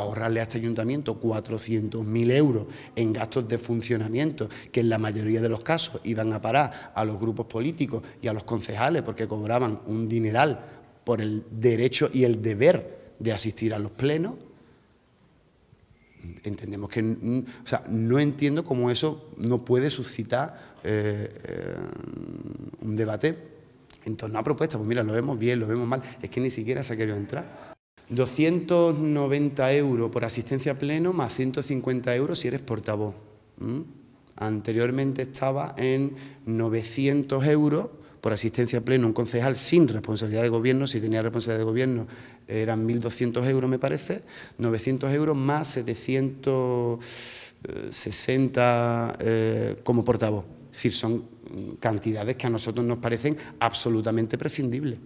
ahorrarle a este ayuntamiento 400.000 euros en gastos de funcionamiento, que en la mayoría de los casos iban a parar a los grupos políticos y a los concejales porque cobraban un dineral por el derecho y el deber de asistir a los plenos, entendemos que, mm, o sea, no entiendo cómo eso no puede suscitar eh, eh, un debate en torno a propuestas. Pues mira, lo vemos bien, lo vemos mal, es que ni siquiera se ha querido entrar. 290 euros por asistencia pleno más 150 euros si eres portavoz. Anteriormente estaba en 900 euros por asistencia pleno un concejal sin responsabilidad de gobierno, si tenía responsabilidad de gobierno eran 1.200 euros me parece, 900 euros más 760 eh, como portavoz. Es decir, son cantidades que a nosotros nos parecen absolutamente prescindibles.